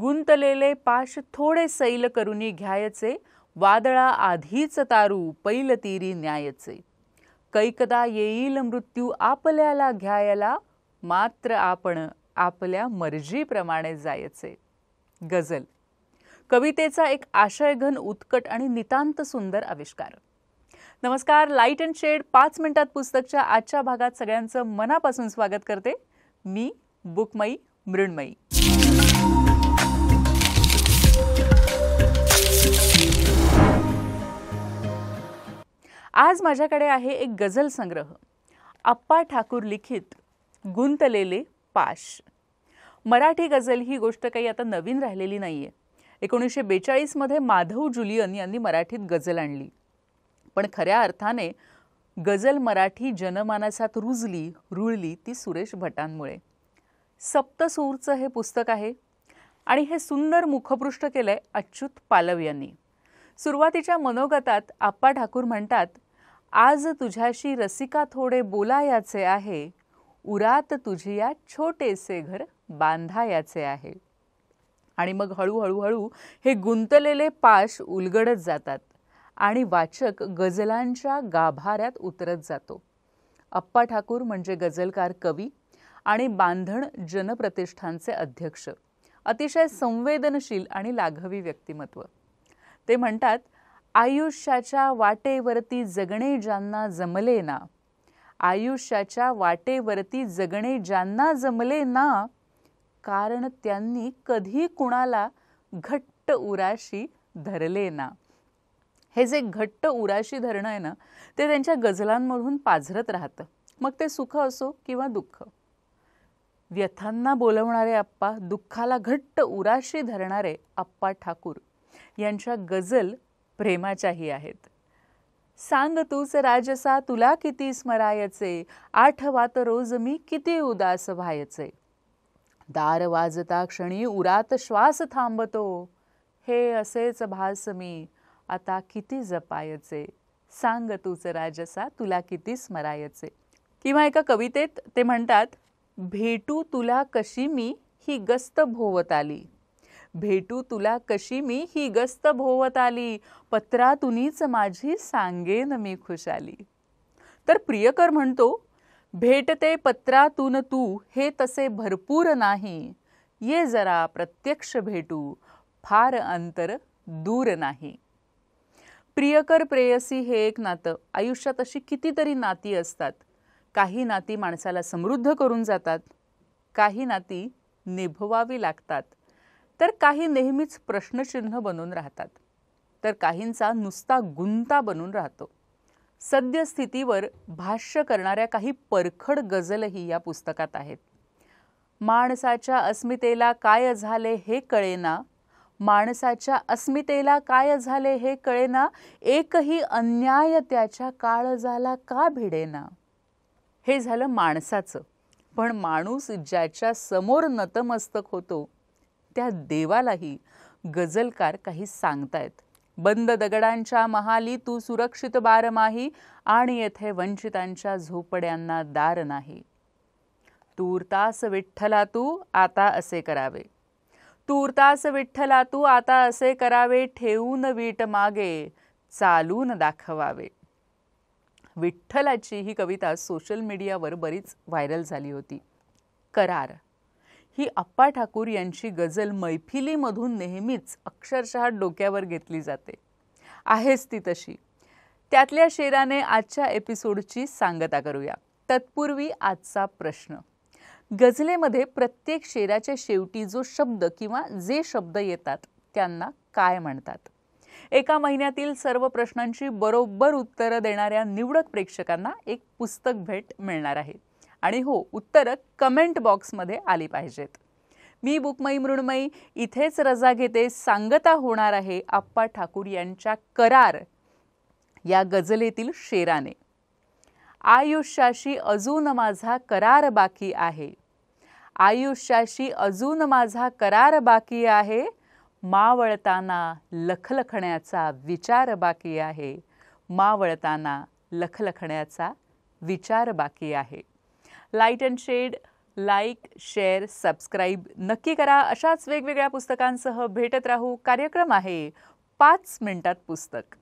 गुंतलेले पाश थोडे सैल करुनी घ्यायचे वादळा आधीच तारू तीरी न्यायचे कैकदा येईल मृत्यू आपल्याला घ्यायला मात्र आपण आपल्या मर्जीप्रमाणे जायचे गझल कवितेचा एक आशयघन उत्कट आणि नितांत सुंदर आविष्कार नमस्कार लाईट अँड शेड पाच मिनिटात पुस्तकच्या आजच्या भागात सगळ्यांचं मनापासून स्वागत करते मी बुकमयी मृणमयी आज माझ्याकडे आहे एक गझल संग्रह अप्पा ठाकूर लिखित गुंतलेले पाश मराठी गझल ही गोष्ट काही आता नवीन राहिलेली नाही आहे एकोणीसशे बेचाळीसमध्ये माधव जुलियन यांनी मराठीत गझल आणली पण खऱ्या अर्थाने गझल मराठी जनमानसात रुजली रुळली ती सुरेश भटांमुळे सप्तसूरचं हे पुस्तक आहे आणि हे सुंदर मुखपृष्ठ केलं आहे अच्युत पालव यांनी सुरुवातीच्या मनोगतात आप्पा ठाकूर म्हणतात आज तुझ्याशी रसिका थोडे बोलायाचे आहे उरात या छोटेसे घर बांधायाचे आहे आणि मग हळूहळूहळू हे गुंतलेले पाश उलगडत जातात आणि वाचक गझलांच्या गाभाऱ्यात उतरत जातो अप्पा ठाकूर म्हणजे गझलकार कवी आणि बांधण जनप्रतिष्ठानचे अध्यक्ष अतिशय संवेदनशील आणि लाघवी व्यक्तिमत्व ते म्हणतात आयुष्याच्या वाटेवरती जगणे ज्यांना जमले ना आयुष्याच्या वाटेवरती जगणे ज्यांना जमले ना कारण त्यांनी कधी कुणाला घट्ट उराशी धरले ना हे जे घट्ट उराशी धरणं आहे ना ते त्यांच्या गजलांमधून पाझरत राहतं मग ते सुख असो किंवा दुःख व्यथांना बोलवणारे आप्पा दुःखाला घट्ट उराशी धरणारे आप्पा ठाकूर यांच्या गझल प्रेमाच्याही आहेत सांग तूच राजसा तुला किती स्मरायचे आठवात रोज मी किती उदास व्हायचे दार वाजता क्षणी उरात श्वास थांबतो हे असेच भास मी आता किती जपायचे सांग तूच राजसा तुला किती स्मरायचे किंवा एका कवितेत ते म्हणतात भेटू तुला कशी मी ही गस्त भोवत आली भेटू तुला कशी मी ही गस्त भोवत आली पत्रातूनच माझी सांगेन मी खुशाली तर प्रियकर म्हणतो भेटते पत्रातून तू हे तसे भरपूर नाही ये जरा प्रत्यक्ष भेटू फार अंतर दूर नाही प्रियकर प्रेयसी हे एक नातं आयुष्यात अशी कितीतरी नाती असतात काही नाती माणसाला समृद्ध करून जातात काही नाती निभवावी लागतात तर काही नेहमीच प्रश्नचिन्ह बनून राहतात तर काहींचा नुसता गुंता बनून राहतो सद्यस्थितीवर भाष्य करणाऱ्या काही परखड गझलही या पुस्तकात आहेत माणसाच्या अस्मितेला काय झाले हे कळेना माणसाच्या अस्मितेला काय झाले हे कळेना एकही अन्याय त्याच्या काळजाला का भिडेना हे झालं माणसाचं पण माणूस ज्याच्या समोर नतमस्तक होतो त्या देवालाही गजलकार काही सांगतायत बंद दगडांच्या महाली तू सुरक्षित बारमाही आणि येथे वंचितांच्या झोपड्यांना दार नाही तूर्तास विठ्ठला तू आता असे करावे तूर्तास विठ्ठला तू आता असे करावे ठेवून वीट मागे चालून दाखवावे विठ्ठलाची ही कविता सोशल मीडियावर बरीच व्हायरल झाली होती करार ही अप्पा ठाकूर यांची गजल मैफिलीमधून नेहमीच अक्षरशः डोक्यावर घेतली जाते आहेच ती तशी त्यातल्या शेराने आजच्या एपिसोडची सांगता करूया तत्पूर्वी आजचा प्रश्न गझलेमध्ये प्रत्येक शेराच्या शेवटी जो शब्द किंवा जे शब्द येतात त्यांना काय म्हणतात एका महिन्यातील सर्व प्रश्नांची बरोबर उत्तरं देणाऱ्या निवडक प्रेक्षकांना एक पुस्तक भेट मिळणार आहे आणि हो उत्तरं कमेंट बॉक्समध्ये आली पाहिजेत मी बुकमयी मृणमयी इथेच रजा घेते सांगता होणार आहे आप्पा ठाकूर यांच्या करार या गजलेतील शेराने आयुष्याशी अजून माझा करार बाकी आहे आयुष्याशी अजून माझा करार बाकी आहे मावळताना लखलखण्याचा विचार बाकी आहे मावळताना लखलखण्याचा विचार बाकी आहे light and shade like share subscribe नक्की करा अशाच वेगवेगळ्या पुस्तकांसह भेटत राहू कार्यक्रम आहे पाच मिनिटात पुस्तक